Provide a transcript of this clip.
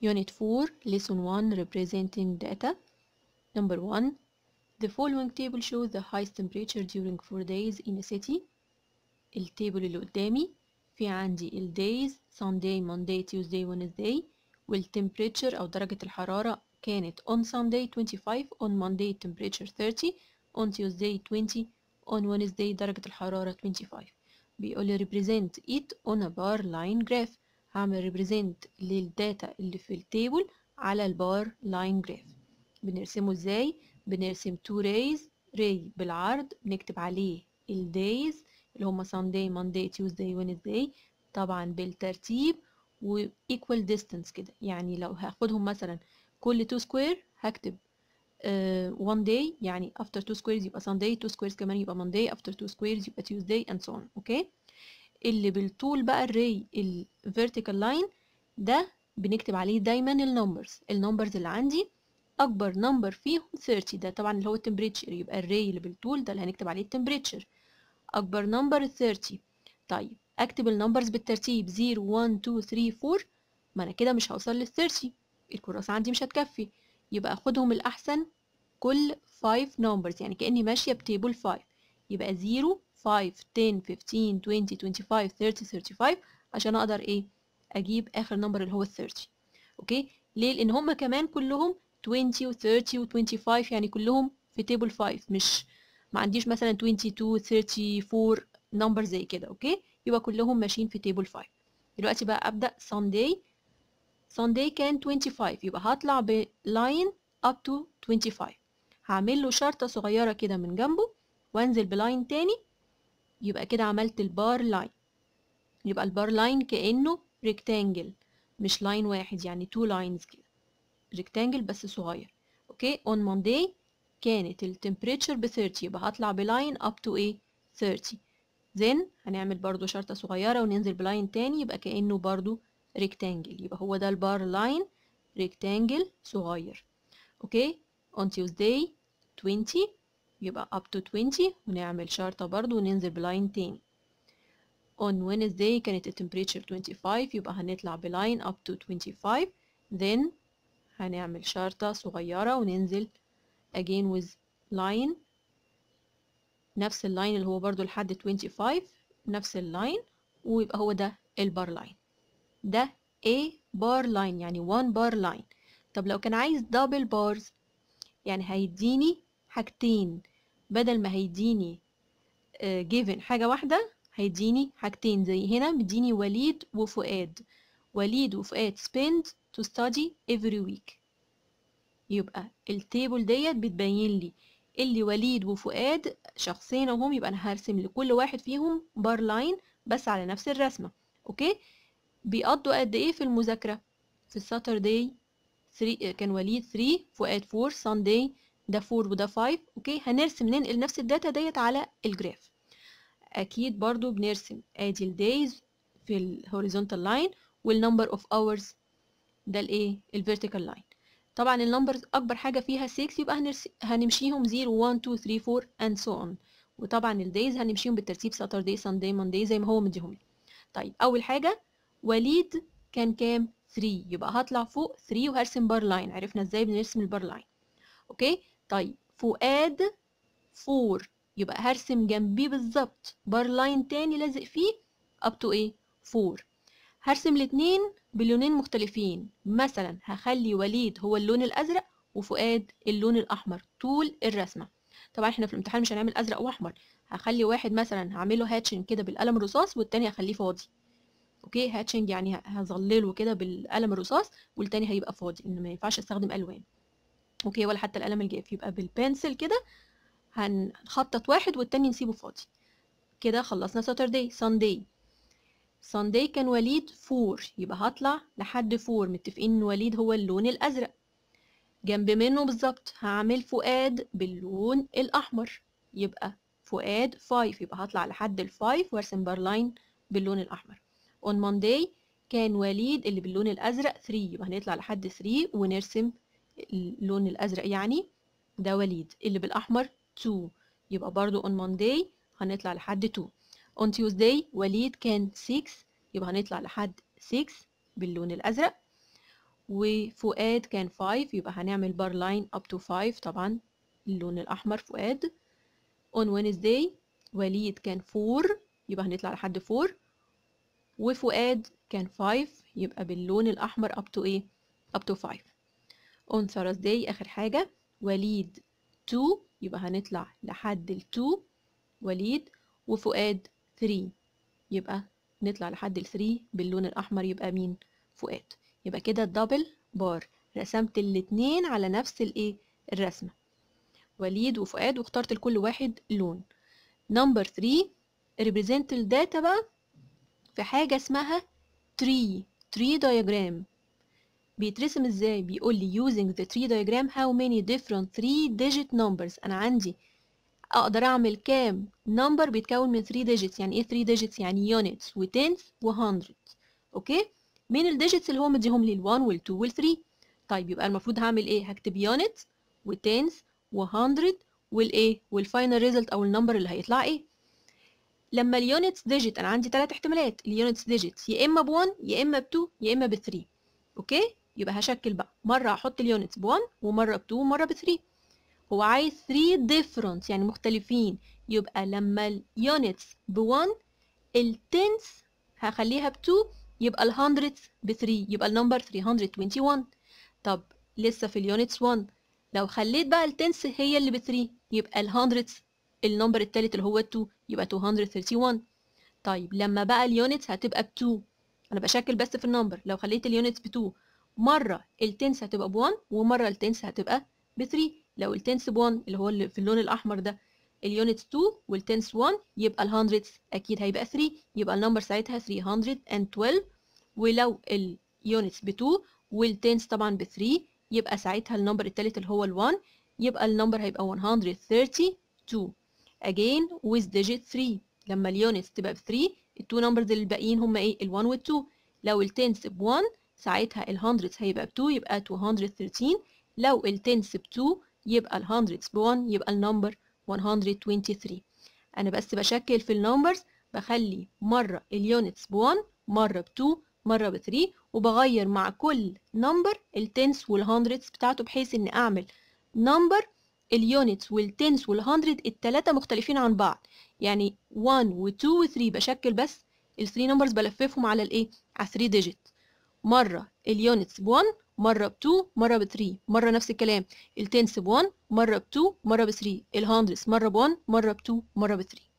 Unit 4, Lesson 1, Representing Data. Number 1. The following table shows the highest temperature during 4 days in a city. التable اللي قدامي في عندي ال days Sunday, Monday, Tuesday, Wednesday والtemperature أو درجة الحرارة كانت on Sunday 25 on Monday temperature 30 on Tuesday 20 on Wednesday درجة الحرارة 25 بيقول only represent it on a bar line graph هعمل ريبريزنت للداتا اللي في التيبل على البار لاين جراف بنرسمه ازاي بنرسم تو رايز راي بالعرض بنكتب عليه الدايز اللي هما سانداي مانداي تيوزداي وينزداي طبعا بالترتيب وايكوال ديستانس كده يعني لو هاخدهم مثلا كل تو سكوير هكتب 1 آه، uh, day يعني after 2 squares يبقى Sunday 2 squares كمان يبقى Monday after 2 squares يبقى Tuesday and so on okay? اللي بالطول بقى الري ال vertical line ده بنكتب عليه دايما النمبرز النمبرز اللي عندي اكبر نمبر فيهم 30 ده طبعا اللي هو temperature يبقى الري اللي بالطول ده اللي هنكتب عليه temperature اكبر نمبر 30 طيب اكتب النمبرز بالترتيب 0 1 2 3 4 ما انا كده مش هوصل لل 30 الكراسه عندي مش هتكفي يبقى اخدهم الاحسن كل 5 نمبرز يعني كاني ماشيه بتيبل 5 يبقى 0 5 10 15 20 25 30 35 عشان اقدر ايه اجيب اخر نمبر اللي هو ال 30 اوكي ليه لان هم كمان كلهم 20 و30 و25 يعني كلهم في تيبل 5 مش ما عنديش مثلا 22 34 نمبر زي كده اوكي يبقى كلهم ماشيين في تيبل 5 دلوقتي بقى ابدا Sunday Sunday كان 25 يبقى هطلع بلاين up to 25 هعمل له شرطة صغيرة كده من جنبه وانزل بلاين تاني يبقى كده عملت البار لاين يبقى البار لاين كأنه ريكتانجل مش لاين واحد يعني تو لاينز كده ريكتانجل بس صغير اوكي اون مونداي كانت التمبريتشر ب 30 يبقى هطلع بلاين اب تو ايه 30 زين هنعمل برضو شرطة صغيرة وننزل بلاين تاني يبقى كأنه برضو ريكتانجل يبقى هو ده البار لاين ريكتانجل صغير اوكي on Tuesday 20 يبقى up to 20 ونعمل شرطة برضو وننزل بلاين تاني on Wednesday كانت temperature 25 يبقى هنطلع بلاين up to 25 then هنعمل شرطة صغيرة وننزل again with line نفس اللاين اللي هو برضو لحد 25 نفس اللاين ويبقى هو ده البار لاين ده A بار لاين يعني one بار لاين طب لو كان عايز double bars يعني هيديني حاجتين بدل ما هيديني جيفن آه، حاجة واحدة هيديني حاجتين زي هنا مديني وليد وفؤاد وليد وفؤاد spend to study every week يبقى التابل ديت بتبين لي اللي وليد وفؤاد شخصين وهم يبقى انا هرسم لكل واحد فيهم بار لاين بس على نفس الرسمة اوكي بيقضوا قد ايه في المذاكرة في الساتر داي كان وليد 3 فؤاد 4 ساندي ده 4 وده 5 اوكي هنرسم ننقل نفس الداتا ديت على الجراف اكيد برضو بنرسم ادي الدايز في الهوريزونتال لاين والنمبر اوف اورز ده الايه الفيرتيكال لاين طبعا النمبرز اكبر حاجه فيها 6 يبقى هنمشيهم 0 1 2 3 4 اند سو اون وطبعا الدايز هنمشيهم بالترتيب ساتردي ساندي ماندي زي ما هو مديهم لي طيب اول حاجه وليد كان كام 3 يبقى هطلع فوق 3 وهرسم بار لاين عرفنا ازاي بنرسم البار لاين اوكي طيب فؤاد فور يبقى هرسم جنبيه بالظبط بار لاين تاني لازق فيه اب تو ايه فور هرسم الاتنين بلونين مختلفين مثلا هخلي وليد هو اللون الازرق وفؤاد اللون الاحمر طول الرسمه طبعا احنا في الامتحان مش هنعمل ازرق واحمر هخلي واحد مثلا هعمله هاتشنج كده بالقلم الرصاص والتاني هخليه فاضي اوكي هاتشنج يعني هظلله كده بالقلم الرصاص والتاني هيبقى فاضي ان ما ينفعش استخدم الوان اوكي ولا حتى القلم الجاف يبقى بالبنسل كده هنخطط واحد والتاني نسيبه فاضي كده خلصنا ساتردي ساندي ساندي كان وليد فور يبقى هطلع لحد فور متفقين ان وليد هو اللون الازرق جنب منه بالظبط هعمل فؤاد باللون الاحمر يبقى فؤاد فايف يبقى هطلع لحد الفايف وارسم بارلاين باللون الاحمر اون ماندي كان وليد اللي باللون الازرق 3 يبقى هنطلع لحد 3 ونرسم اللون الازرق يعني ده وليد اللي بالاحمر 2 يبقى برضو on Monday هنطلع لحد 2 on Tuesday وليد كان 6 يبقى هنطلع لحد 6 باللون الازرق وفؤاد كان 5 يبقى هنعمل بار لاين up to 5 طبعا اللون الاحمر فؤاد on Wednesday وليد كان 4 يبقى هنطلع لحد 4 وفؤاد كان 5 يبقى باللون الاحمر up to ايه up to 5 on Thursday آخر حاجة وليد two يبقى هنطلع لحد ال 2 وليد وفؤاد 3 يبقى نطلع لحد ال 3 باللون الأحمر يبقى مين؟ فؤاد يبقى كده الدبل بار رسمت الاتنين على نفس الايه؟ الرسمة وليد وفؤاد واخترت لكل واحد لون نمبر 3 represent الداتا بقى في حاجة اسمها tree tree diagram بيترسم ازاي بيقول لي using the tree diagram how many different three digit numbers انا عندي اقدر اعمل كام number بيتكون من three digits يعني ايه three digits يعني units و tens و hundreds اوكي من الديجيتس اللي هو مديهم لي ال1 وال2 وال3 طيب يبقى المفروض هعمل ايه هكتب units و tens و 100 والايه والفاينل ريزلت او النمبر اللي هيطلع ايه لما اليونتس ديجيت انا عندي ثلاث احتمالات اليونتس ديجيت يا اما ب1 يا اما ب2 يا اما ب3 اوكي يبقى هشكل بقى مره احط اليونتس ب1 ومره ب2 ومره ب3 هو عايز 3 ديفرنت يعني مختلفين يبقى لما اليونتس ب1 التنس هخليها ب2 يبقى ال100 ب3 يبقى النمبر 321 طب لسه في اليونتس 1 لو خليت بقى التنس هي اللي ب3 يبقى ال100 النمبر التالت اللي هو 2 يبقى 231 طيب لما بقى اليونتس هتبقى ب2 انا بشكل بس في النمبر لو خليت اليونتس ب2 مرة التنس هتبقى ب1 ومرة التنس هتبقى ب3 لو التنس ب1 اللي هو اللي في اللون الأحمر ده اليونت 2 والتنس 1 يبقى الهندردز أكيد هيبقى 3 يبقى النمبر ساعتها 312 ولو اليونتس ب2 والتنس طبعا ب3 يبقى ساعتها النمبر الثالث اللي هو ال1 يبقى النمبر هيبقى 132 again with digit 3 لما اليونتس تبقى ب 3 التو نمبرز الباقيين هما ايه ال1 وال2 لو التنس ب1 ساعتها ال 100 هيبقى ب 2 يبقى 213 لو ال 10 ب 2 يبقى ال 100 ب 1 يبقى النمبر 123 انا بس بشكل في النمبرز بخلي مره اليونتس ب 1 مره ب 2 مره ب 3 وبغير مع كل نمبر وال 100 بتاعته بحيث ان اعمل نمبر اليونتس والتنس والهندرد التلاتة مختلفين عن بعض يعني 1 و 2 و 3 بشكل بس ال 3 نمبرز بلففهم على الايه على 3 ديجيت مرة اليونتس ب 1 مرة ب 2 مرة ب 3 مرة نفس الكلام التنس ب 1 مرة ب 2 مرة ب 3 الهاندرس مرة ب 1 مرة ب 2 مرة ب 3